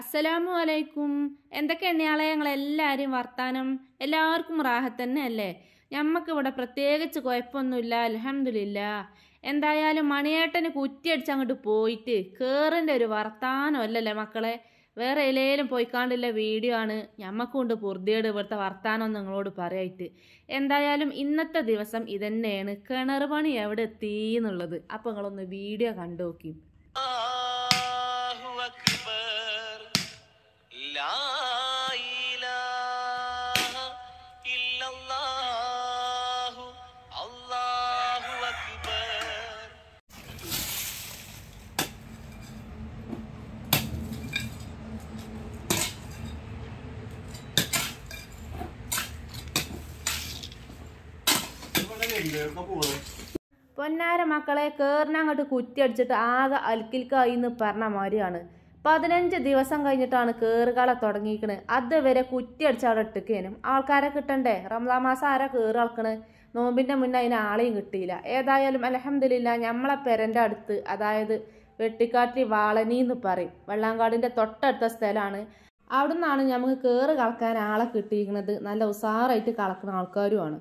അസ്സലാമു അലൈക്കും എന്തൊക്കെയാണ് ഇയാളെ ഞങ്ങളെല്ലാവരും വർത്താനം എല്ലാവർക്കും റാഹത്ത് തന്നെ അല്ലേ ഞമ്മക്കിവിടെ പ്രത്യേകിച്ച് കുഴപ്പമൊന്നുമില്ല അലഹമില്ല എന്തായാലും മണിയേട്ടന് കുറ്റിയടിച്ച് അങ്ങോട്ട് പോയിട്ട് കേറിൻ്റെ ഒരു അല്ലല്ലേ മക്കളെ വേറെ എലേലും പോയിക്കാണ്ടുള്ള വീഡിയോ ആണ് ഞമ്മക്കുണ്ട് പൊറുതിയേട് ഇവിടുത്തെ വർത്താനം നിങ്ങളോട് പറയായിട്ട് എന്തായാലും ഇന്നത്തെ ദിവസം ഇതന്നെയാണ് കിണർ പണി എവിടെ എത്തി എന്നുള്ളത് അപ്പം നിങ്ങളൊന്ന് വീഡിയോ കണ്ടു നോക്കി പൊന്നാര മക്കളെ കേറിനങ്ങോട്ട് അടിച്ചിട്ട് ആകെ അൽക്കിൽക്കായി എന്ന് പറഞ്ഞ മാതിരിയാണ് പതിനഞ്ച് ദിവസം കഴിഞ്ഞിട്ടാണ് കേറുകളെ തുടങ്ങിയിരിക്കണ് അതുവരെ കുറ്റിയടിച്ച് അവിടെ ഇട്ടിക്കേനും ആൾക്കാരെ കിട്ടണ്ടേ റംസാ മാസം ആരാ കയറി ആൾക്കണ് നോമ്പിൻ്റെ മുന്നേ അതിന് ആളെയും കിട്ടിയില്ല ഏതായാലും അലഹമ്മദില്ല നമ്മളെ പെരൻ്റെ അടുത്ത് അതായത് വെട്ടിക്കാട്ടി വാളനി എന്ന് പറയും വെള്ളാങ്കാടിൻ്റെ തൊട്ടടുത്ത സ്ഥലമാണ് അവിടെ നിന്നാണ് നമുക്ക് കയറ് കളക്കാൻ ആളെ കിട്ടിയിരിക്കുന്നത് നല്ല ഉസാറായിട്ട് കളക്കുന്ന ആൾക്കാരുമാണ്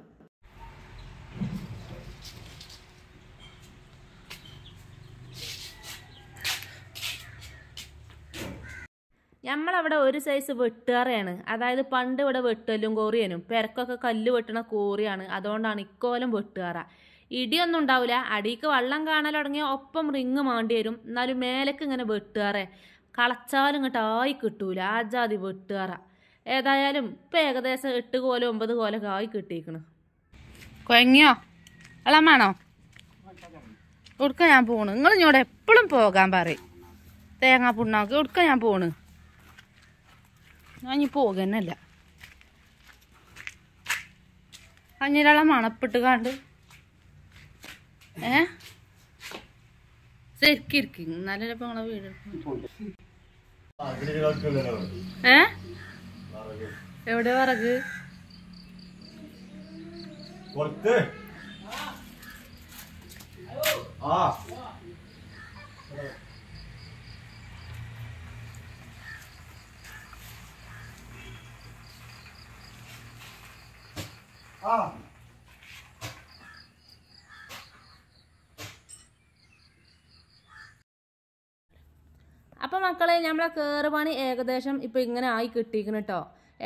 നമ്മളവിടെ ഒരു സൈസ് വെട്ടുകാറയാണ് അതായത് പണ്ട് ഇവിടെ വെട്ടലും കോറിയനും പെരക്കൊക്കെ കല്ല് വെട്ടണ കോറിയാണ് അതുകൊണ്ടാണ് ഇക്കോലം വെട്ടുകാറ ഇടിയൊന്നും ഉണ്ടാവില്ല അടിക്ക് വള്ളം കാണാൻ തുടങ്ങിയ ഒപ്പം റിങ് മാണ്ടി വരും എന്നാലും മേലേക്ക് ഇങ്ങനെ വെട്ടുകാറേ കളച്ചാലും ഇങ്ങോട്ട് ആയി കിട്ടൂല ആജാതി വെട്ടുകാറ ഏതായാലും ഇപ്പം ഏകദേശം എട്ട് കോലം ഒമ്പത് കോലൊക്കെ ആയി കിട്ടിയിരിക്കണ് കൊയങ്ങിയോ അളമാണോ ഉടുക്ക ഞാൻ പോണു നിങ്ങൾ ഇങ്ങോട്ട് എപ്പോഴും പോകാൻ പറയും തേങ്ങാ പുണ്ണാക്കി ഉടുക്ക ഞാൻ പോണു ഞാൻ ഇനി അങ്ങനെയുള്ള കഞ്ഞിരാളെ മണപ്പിട്ട് കാണ്ട് ഏ ശരിക്കിരിക്കും എന്നാലും ചിലപ്പോൾ ഞങ്ങളെ വീട് ഏ എവിടെ വിറക് ആ ആ അപ്പോൾ മക്കളെ നമ്മളെ കയറുപണി ഏകദേശം ഇപ്പൊ ഇങ്ങനെ ആയി കിട്ടിയിരിക്കണം കേട്ടോ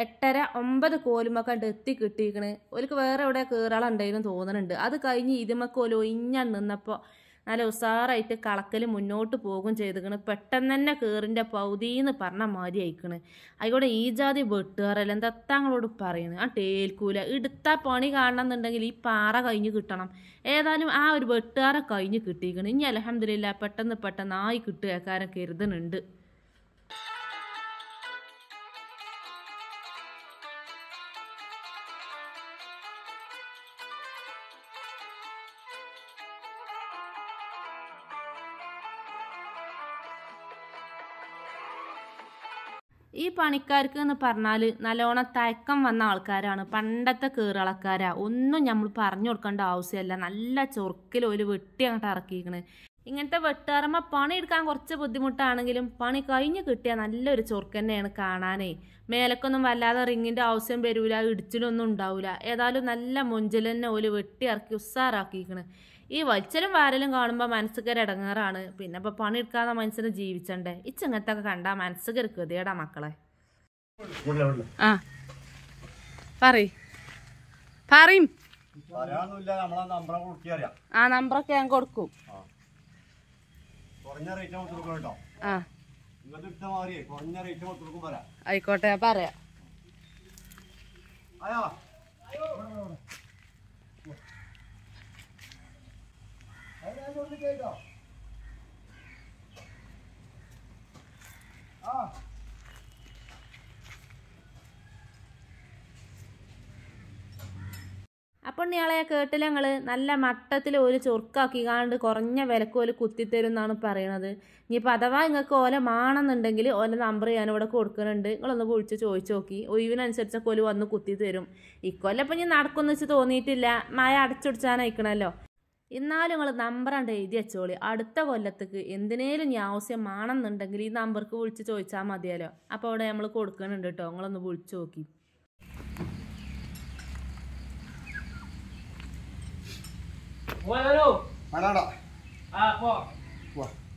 എട്ടര ഒമ്പത് കോലുമൊക്കെ എത്തി കിട്ടിയിരിക്കണ് ഓർക്ക് വേറെ എവിടെ കയറാളുണ്ടായിരുന്നു തോന്നുന്നുണ്ട് അത് കഴിഞ്ഞ് ഇതുമൊക്കെ ഓല് ഒയിഞ്ഞാൽ നിന്നപ്പോൾ നല്ല ഉസാറായിട്ട് കളക്കൽ മുന്നോട്ട് പോകും ചെയ്തിക്കണ് പെട്ടെന്ന് തന്നെ കീറിൻ്റെ പൗതിന്ന് പറഞ്ഞ മാതിരി അയക്കണ് ആയിക്കോട്ടെ ഈ ജാതി വെട്ടുകാരല്ല എന്താ തങ്ങളോട് പറയുന്നത് ആ ടേൽക്കൂല എടുത്ത പണി എന്നുണ്ടെങ്കിൽ ഈ പാറ കഴിഞ്ഞ് കിട്ടണം ഏതായാലും ആ ഒരു വെട്ടുകാരെ കഴിഞ്ഞ് കിട്ടിയിരിക്കണം ഇനി അലഹമില്ല പെട്ടെന്ന് പെട്ടെന്ന് ആയി കിട്ടുകക്കാരൻ കരുതുന്നുണ്ട് ഈ പണിക്കാർക്ക് എന്ന് പറഞ്ഞാൽ നല്ലോണം തയക്കം വന്ന ആൾക്കാരാണ് പണ്ടത്തെ കീറളക്കാരാ ഒന്നും നമ്മൾ പറഞ്ഞു കൊടുക്കേണ്ട ആവശ്യമല്ല നല്ല ചൊറുക്കിൽ ഒരു വെട്ടി അങ്ങോട്ട് ഇറക്കിയിരിക്കണേ ഇങ്ങനത്തെ വെട്ടുകാരമ്മ പണിയെടുക്കാൻ കുറച്ച് ബുദ്ധിമുട്ടാണെങ്കിലും പണി കഴിഞ്ഞ് കിട്ടിയ നല്ലൊരു ചൊറുക്ക് തന്നെയാണ് കാണാനേ മേലക്കൊന്നും വല്ലാതെ റിങ്ങിൻ്റെ ആവശ്യം വരില്ല ഇടിച്ചിലൊന്നും ഉണ്ടാവില്ല ഏതായാലും നല്ല മൊഞ്ചിൽ ഒരു വെട്ടി ഇറക്കി ഉസ്സാറാക്കിയിരിക്കണ് ഈ വലിച്ചലും വാരലും കാണുമ്പോൾ മനസ്സുകാർ ഇടങ്ങാറാണ് പിന്നെ ഇപ്പോൾ എടുക്കാതെ മനസ്സിന് ജീവിച്ചണ്ടേ ഒക്കെ കണ്ടാൽ മനസ്സുകാർ കൃതിയടാ മക്കളെ ആ പറയും പറയും ആ നമ്പറൊക്കെ ഞാൻ കൊടുക്കും ആയിക്കോട്ടെ അയ്യോ കേട്ടോ ആ ഇയാളെ കേട്ടില്ല ഞങ്ങൾ നല്ല മട്ടത്തിൽ ഒരു ചൊറുക്കാക്കി കാണ്ട് കുറഞ്ഞ വിലക്ക് ഓല് കുത്തിത്തരും എന്നാണ് പറയണത് ഇനിയിപ്പോൾ അഥവാ നിങ്ങൾക്ക് ഓല മാണെന്നുണ്ടെങ്കിൽ ഓല നമ്പർ ഞാനിവിടെ കൊടുക്കുന്നുണ്ട് നിങ്ങളൊന്ന് വിളിച്ച് ചോദിച്ചു നോക്കി ഒഴിവിനനുസരിച്ചൊക്കെ ഓല് വന്ന് കുത്തി തരും ഇക്കൊല്ലം ഇനി നടക്കുമെന്ന് വെച്ച് തോന്നിയിട്ടില്ല മഴ അടച്ചുടിച്ചാനയക്കണമല്ലോ എന്നാലും നിങ്ങൾ നമ്പർ കണ്ട് എഴുതി വെച്ചോളി അടുത്ത കൊല്ലത്തേക്ക് എന്തിനേലും ന്യാവശ്യം ആണെന്നുണ്ടെങ്കിൽ ഈ നമ്പർക്ക് വിളിച്ച് ചോദിച്ചാൽ മതിയല്ലോ അപ്പോൾ അവിടെ നമ്മൾ കൊടുക്കുന്നുണ്ട് കേട്ടോ നിങ്ങളൊന്ന് വിളിച്ച് നോക്കി ഹലോ ആ പോ